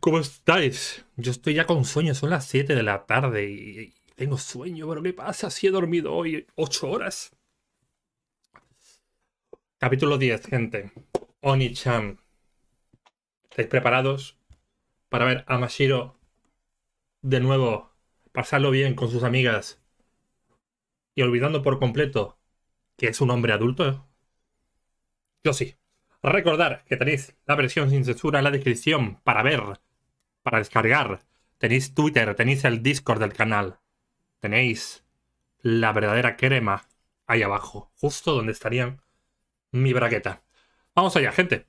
¿cómo estáis? Yo estoy ya con sueño, son las 7 de la tarde y tengo sueño, pero ¿qué pasa si he dormido hoy 8 horas? Capítulo 10, gente. Oni-chan. ¿Estáis preparados para ver a Mashiro de nuevo, pasarlo bien con sus amigas y olvidando por completo que es un hombre adulto? Yo sí. Recordar que tenéis la versión sin censura en la descripción para ver, para descargar. Tenéis Twitter, tenéis el Discord del canal. Tenéis la verdadera crema ahí abajo, justo donde estarían mi braqueta. Vamos allá, gente.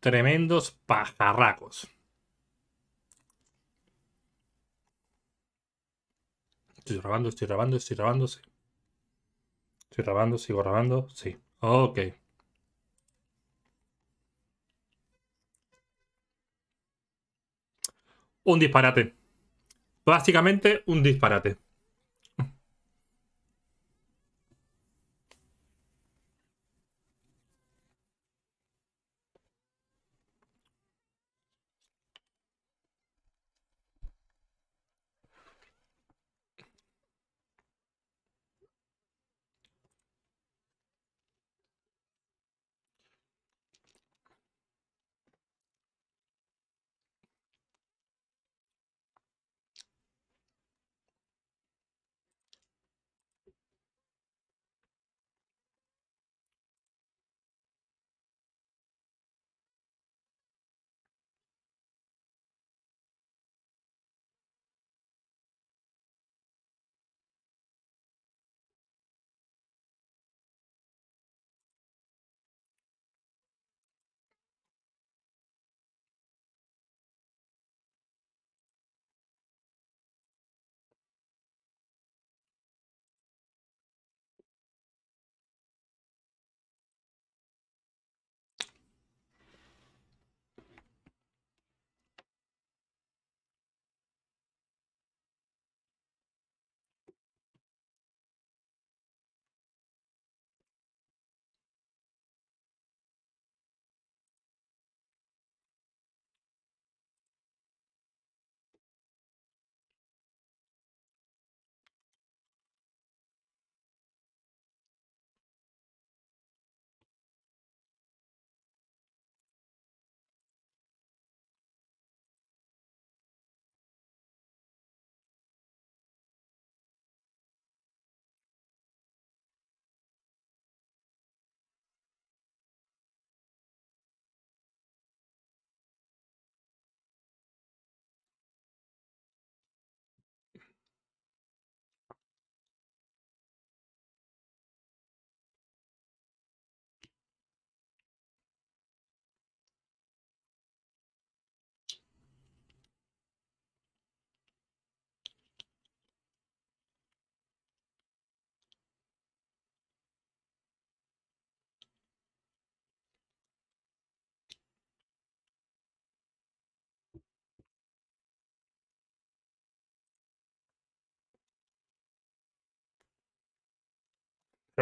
Tremendos pajarracos. Estoy grabando, estoy grabando, estoy grabando, sí. Estoy grabando, sigo grabando, sí. Ok. Un disparate. Básicamente un disparate.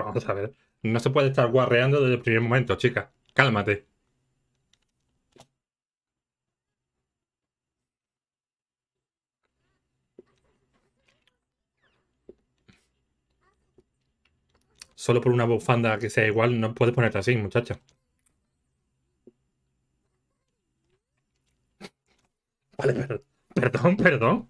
vamos a ver. No se puede estar guarreando desde el primer momento, chica. Cálmate. Solo por una bufanda que sea igual no puedes ponerte así, muchacha. Vale, perdón, perdón.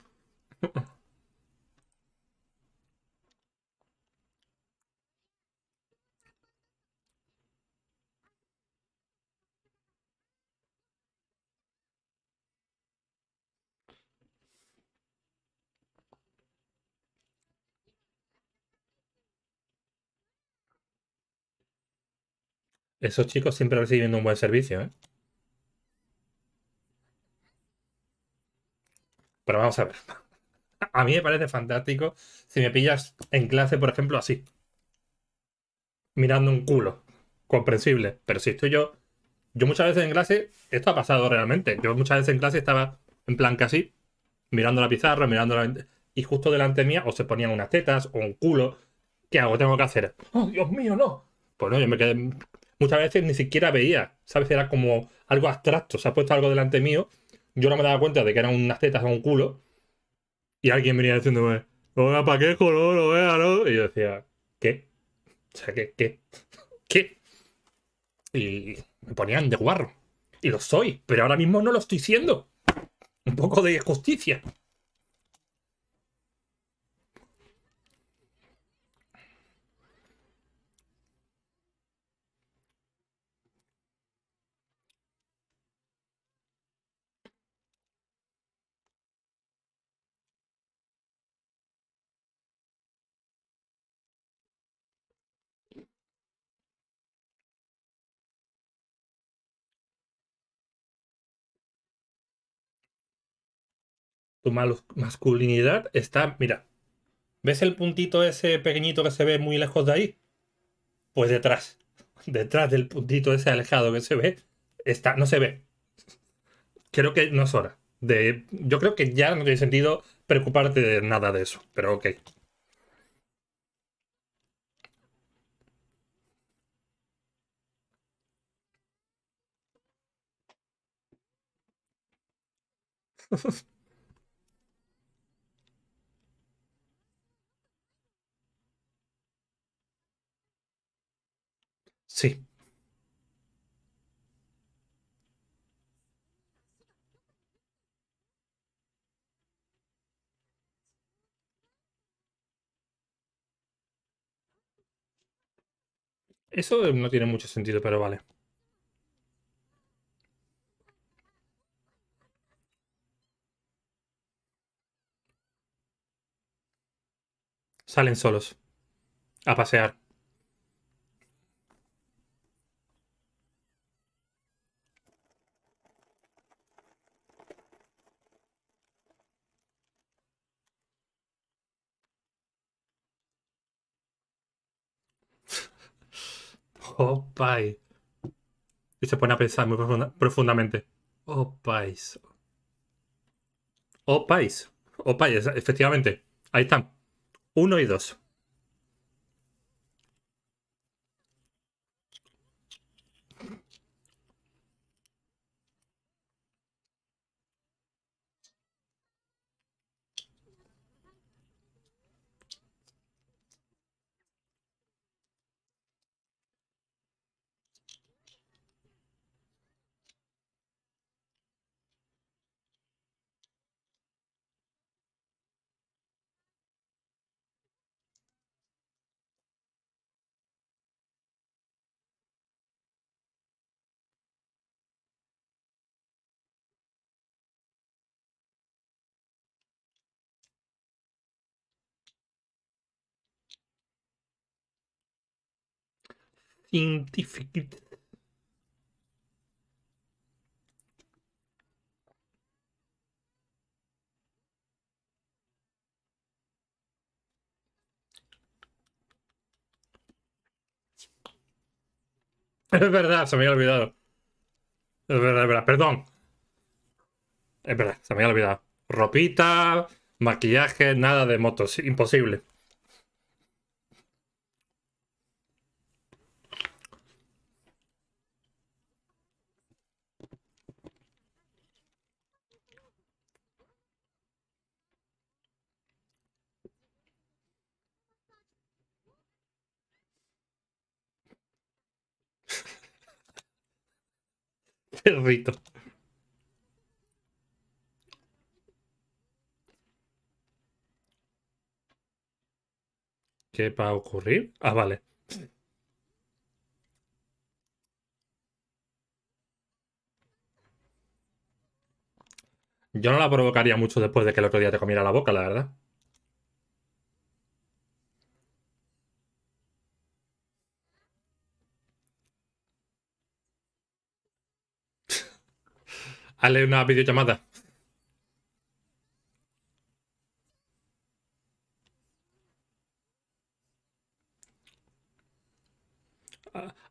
Esos chicos siempre recibiendo un buen servicio, ¿eh? Pero vamos a ver. A mí me parece fantástico si me pillas en clase, por ejemplo, así. Mirando un culo. Comprensible. Pero si estoy yo. Yo muchas veces en clase. Esto ha pasado realmente. Yo muchas veces en clase estaba en plan casi. Mirando la pizarra, mirando la. Y justo delante mía o se ponían unas tetas o un culo. ¿Qué hago? Tengo que hacer. ¡Oh, Dios mío, no! Pues no, yo me quedé muchas veces ni siquiera veía, ¿sabes? Era como algo abstracto, se ha puesto algo delante mío, yo no me daba cuenta de que eran unas tetas o un culo, y alguien venía diciéndome, hola, ¿para qué color, vea, Y yo decía, ¿qué? O sea, ¿qué? ¿Qué? ¿Qué? Y me ponían de guarro. Y lo soy, pero ahora mismo no lo estoy siendo. Un poco de justicia. tu masculinidad está, mira, ¿ves el puntito ese pequeñito que se ve muy lejos de ahí? Pues detrás, detrás del puntito ese alejado que se ve, está, no se ve. Creo que no es hora. De, yo creo que ya no tiene sentido preocuparte de nada de eso, pero ok. Sí. Eso no tiene mucho sentido, pero vale. Salen solos. A pasear. Oh, país. Y se pone a pensar muy profundamente. Oh, país. Oh, país. Oh, efectivamente. Ahí están. Uno y dos. Es verdad, se me había olvidado. Es verdad, es verdad, perdón. Es verdad, se me había olvidado. Ropita, maquillaje, nada de motos, imposible. perrito. ¿Qué va a ocurrir? Ah, vale. Yo no la provocaría mucho después de que el otro día te comiera la boca, la verdad. Hazle una videollamada.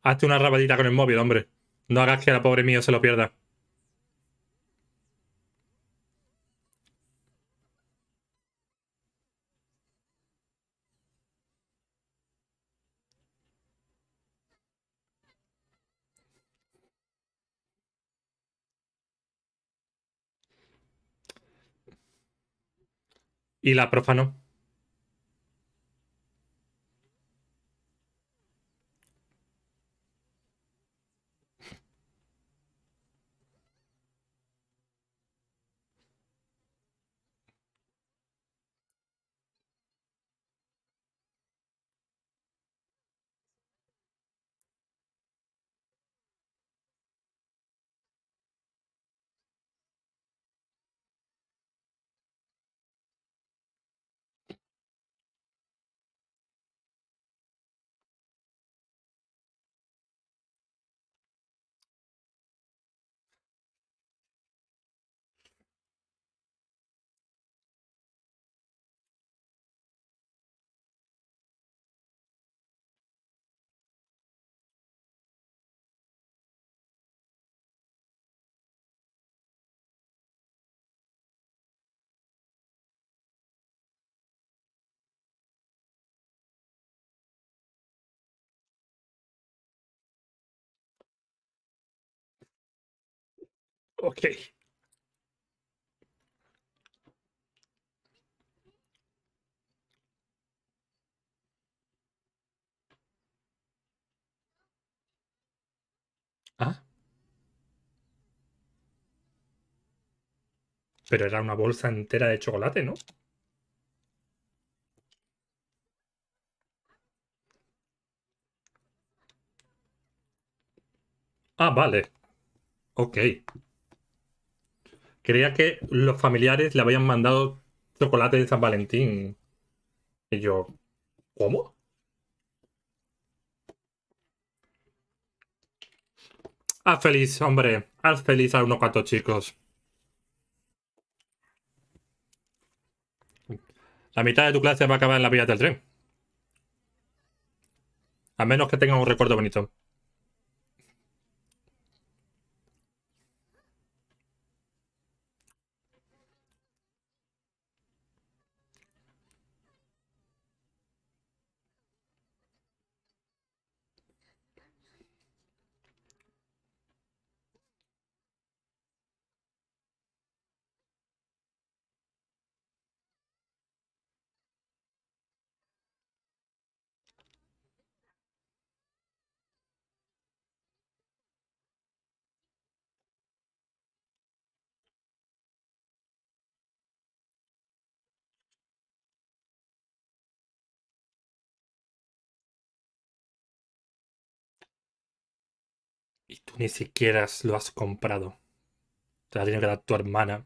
Hazte una rabadita con el móvil, hombre. No hagas que la pobre mío se lo pierda. y la profano? Okay. Ah, pero era una bolsa entera de chocolate, ¿no? Ah, vale. Okay. Creía que los familiares le habían mandado chocolate de San Valentín. Y yo, ¿cómo? Haz feliz, hombre. Haz feliz a unos cuantos chicos. La mitad de tu clase va a acabar en la vía del tren. A menos que tenga un recuerdo bonito. Y tú ni siquiera lo has comprado. Te la tiene que dar tu hermana.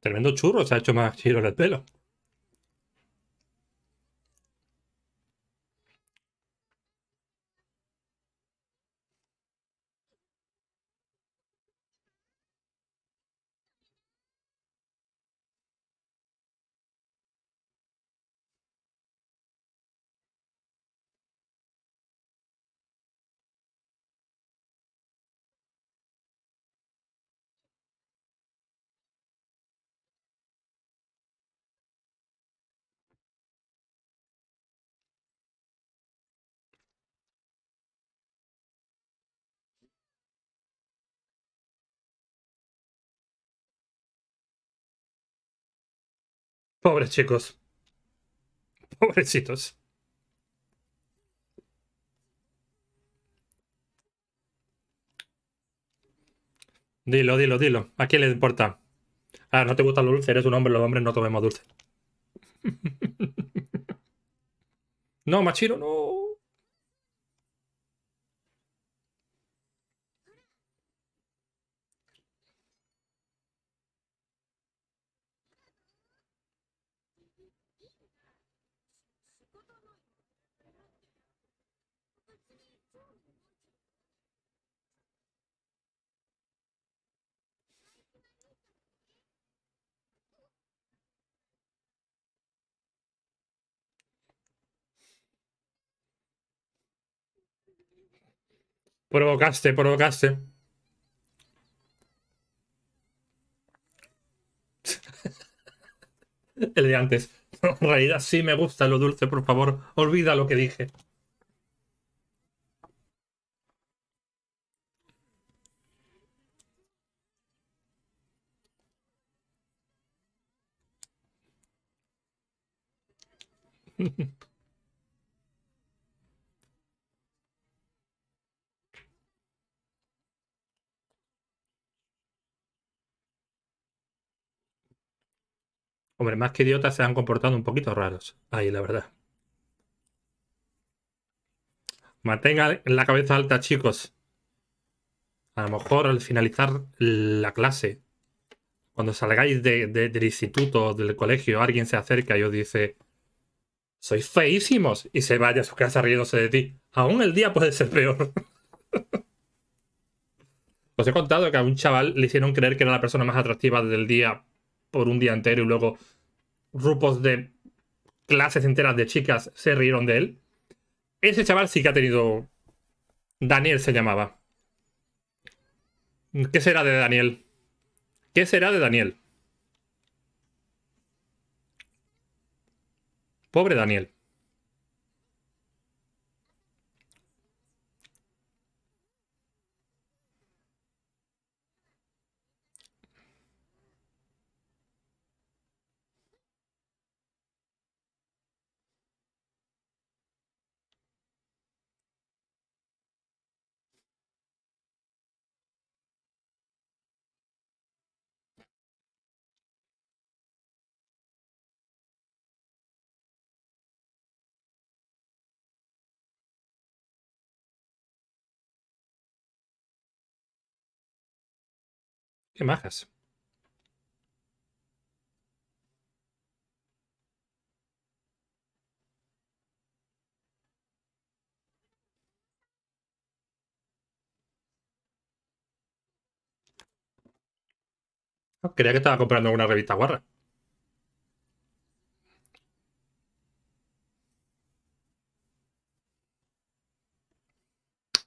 Tremendo churro se ha hecho más giro en el pelo. Pobres chicos. Pobrecitos. Dilo, dilo, dilo. ¿A quién le importa? Ah, no te gusta los dulce. eres un hombre, los hombres no tomemos dulce. no, machiro no. Provocaste, provocaste. El de antes. en realidad sí me gusta lo dulce, por favor. Olvida lo que dije. Hombre, más que idiotas se han comportado un poquito raros. Ahí, la verdad. Mantengan la cabeza alta, chicos. A lo mejor al finalizar la clase, cuando salgáis del instituto, del colegio, alguien se acerca y os dice, sois feísimos, y se vaya a su casa riéndose de ti. Aún el día puede ser peor. os he contado que a un chaval le hicieron creer que era la persona más atractiva del día por un día entero y luego grupos de clases enteras de chicas se rieron de él. Ese chaval sí que ha tenido... Daniel se llamaba. ¿Qué será de Daniel? ¿Qué será de Daniel? Pobre Daniel. ¿Qué majas? creía que estaba comprando una revista guarra.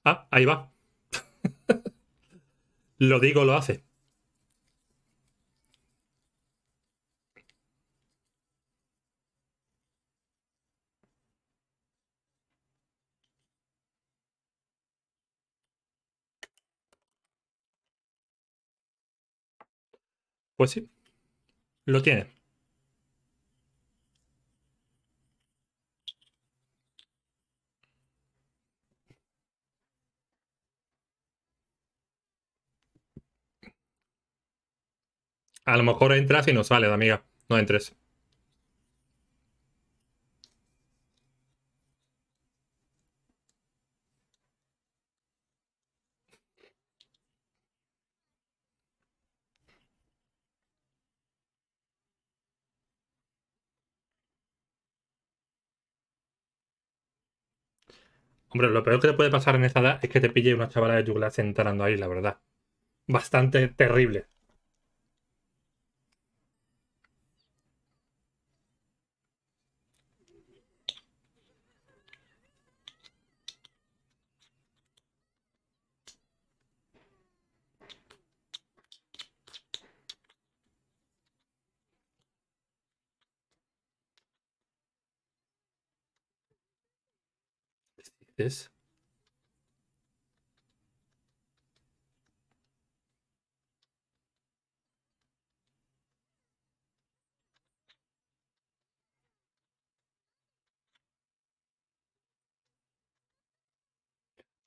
Ah, ahí va. lo digo, lo hace. Pues sí, lo tiene. A lo mejor entras y no sales, amiga. No entres. Hombre, lo peor que te puede pasar en esa edad es que te pille una chavala de tu clase ahí, la verdad. Bastante terrible.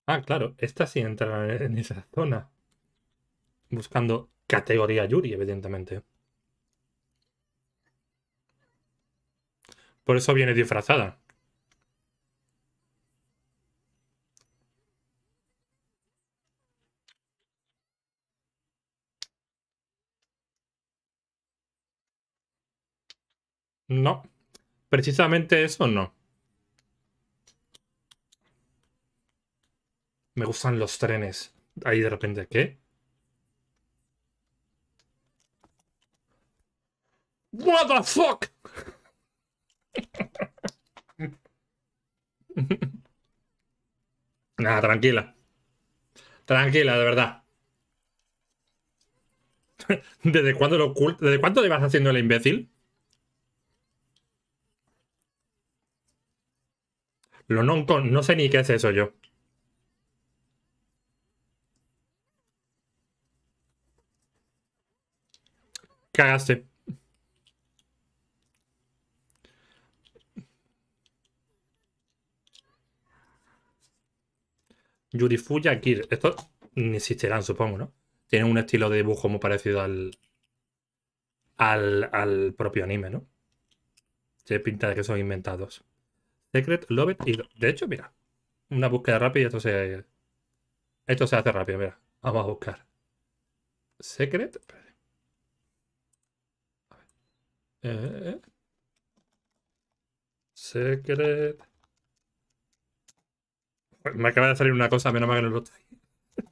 Ah, claro, esta sí entra en esa zona. Buscando categoría Yuri, evidentemente. Por eso viene disfrazada. No, precisamente eso no. Me gustan los trenes. Ahí de repente, ¿qué? What the fuck? Nada, ah, tranquila. Tranquila, de verdad. ¿Desde cuándo lo ¿Desde cuándo le vas haciendo el imbécil? Lo non con, no sé ni qué es eso yo. Cagaste. Yurifuya Kir. Estos ni existirán, supongo, ¿no? Tienen un estilo de dibujo muy parecido al, al, al propio anime, ¿no? Se pinta de que son inventados. Secret, Love y... De hecho, mira, una búsqueda rápida y esto se... Esto se hace rápido, mira. Vamos a buscar. Secret. A ver. Eh, eh, eh. Secret. Me acaba de salir una cosa, menos mal que no lo estáis.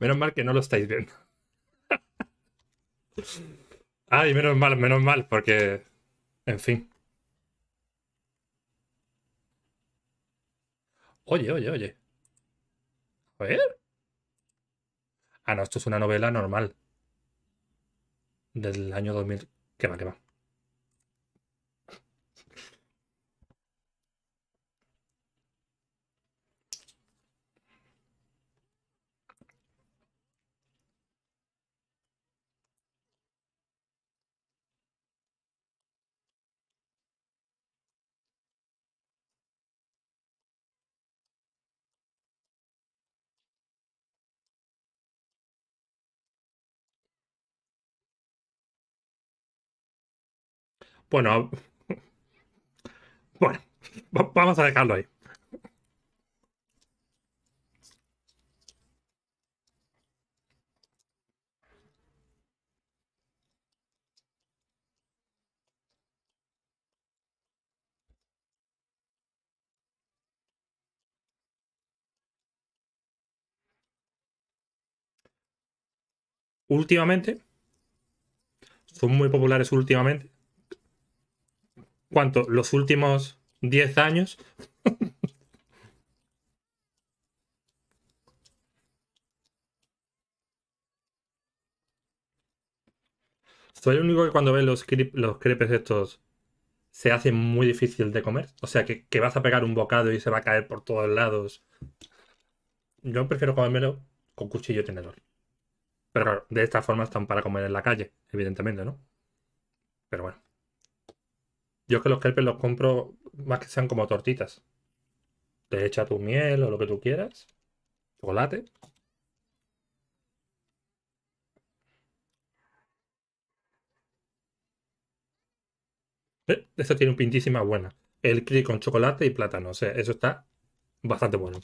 Menos mal que no lo estáis viendo. Ay, menos mal, menos mal, porque. En fin. Oye, oye, oye. A ver. Ah, no, esto es una novela normal. Del año 2000. Qué va, que va. Bueno, bueno, vamos a dejarlo ahí. Últimamente, son muy populares últimamente ¿cuánto? Los últimos 10 años. Soy el único que cuando ve los, los crepes estos se hace muy difícil de comer. O sea, que, que, vas a pegar un bocado y se va a caer por todos lados. Yo prefiero comérmelo con cuchillo y tenedor. Pero de esta forma están para comer en la calle, evidentemente, ¿no? Pero bueno. Yo es que los kelpes los compro más que sean como tortitas. Te echa tu miel o lo que tú quieras. Chocolate. Esto tiene un pintísima buena. El cri con chocolate y plátano. O sea, eso está bastante bueno.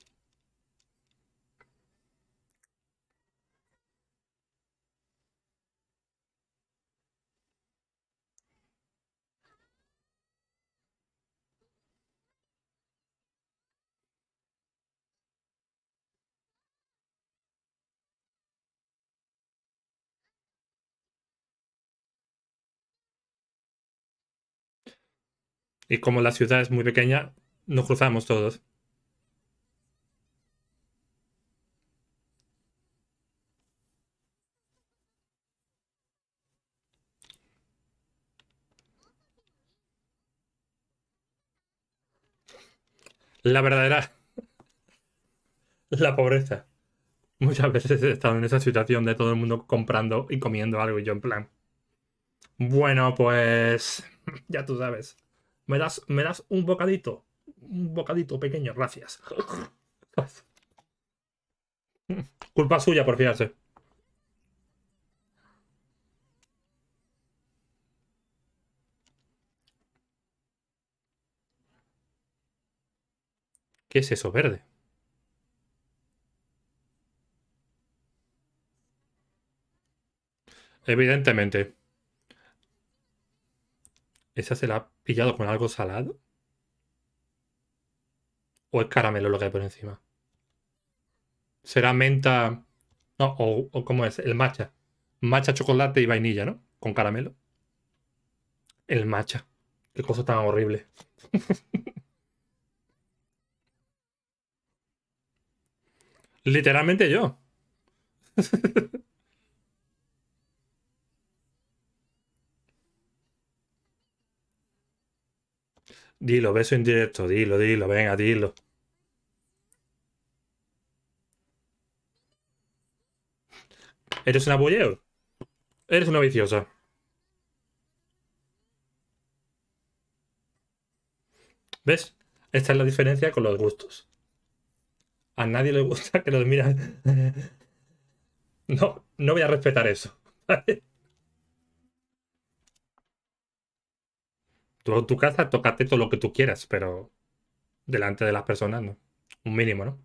Y como la ciudad es muy pequeña, nos cruzamos todos. La verdadera... La pobreza. Muchas veces he estado en esa situación de todo el mundo comprando y comiendo algo y yo en plan... Bueno, pues... Ya tú sabes. ¿Me das, ¿Me das un bocadito? Un bocadito pequeño, gracias. Culpa suya por fiarse. ¿Qué es eso verde? Evidentemente. ¿Esa se la ha pillado con algo salado? ¿O es caramelo lo que hay por encima? ¿Será menta? No, o, ¿cómo es? El matcha. Matcha, chocolate y vainilla, ¿no? Con caramelo. El matcha. Qué cosa tan horrible. Literalmente yo. Dilo, beso indirecto, dilo, dilo, venga, dilo. ¿Eres una bulleo? Eres una viciosa. ¿Ves? Esta es la diferencia con los gustos. A nadie le gusta que los miran. No, no voy a respetar eso. Tú en tu casa tócate todo lo que tú quieras, pero delante de las personas, ¿no? Un mínimo, ¿no?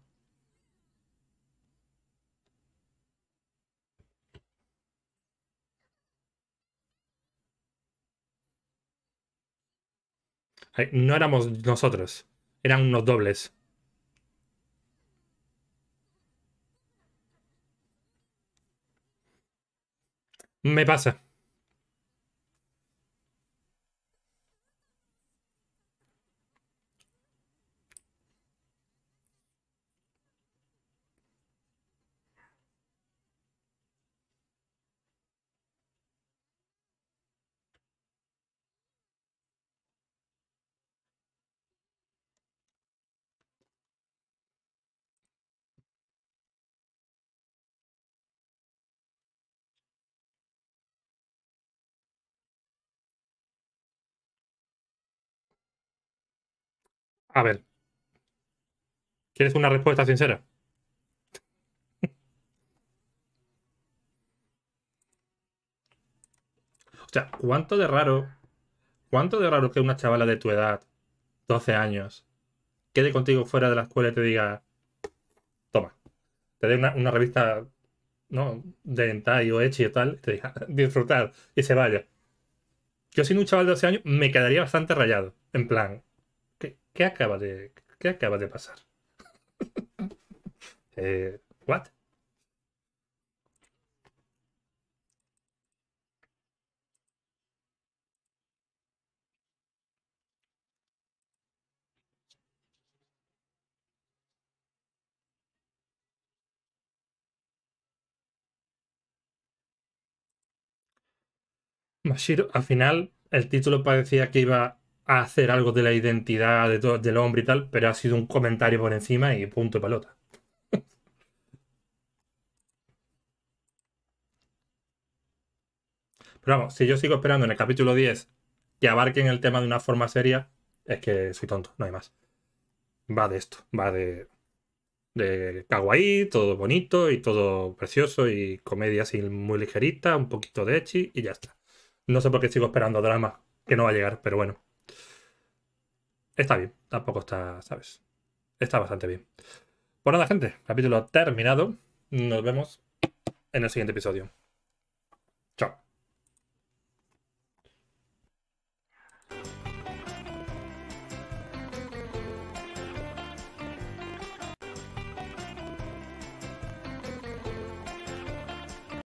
No éramos nosotros, eran unos dobles. Me pasa. A ver. ¿Quieres una respuesta sincera? o sea, ¿cuánto de raro? ¿Cuánto de raro que una chavala de tu edad, 12 años, quede contigo fuera de la escuela y te diga, toma, te dé una, revista ¿no? de entai o echi y tal, y te diga, disfrutar y se vaya. Yo sin un chaval de 12 años me quedaría bastante rayado, en plan, ¿Qué acaba de, qué acaba de pasar? eh, ¿What? Mashiro, al final el título parecía que iba hacer algo de la identidad de del hombre y tal, pero ha sido un comentario por encima y punto y palota Pero vamos, si yo sigo esperando en el capítulo 10 que abarquen el tema de una forma seria, es que soy tonto, no hay más. Va de esto, va de, de todo bonito y todo precioso y comedia así muy ligerita, un poquito de echi y ya está. No sé por qué sigo esperando drama, que no va a llegar, pero bueno está bien, tampoco está, ¿sabes? Está bastante bien. Pues nada, gente, capítulo terminado. Nos vemos en el siguiente episodio.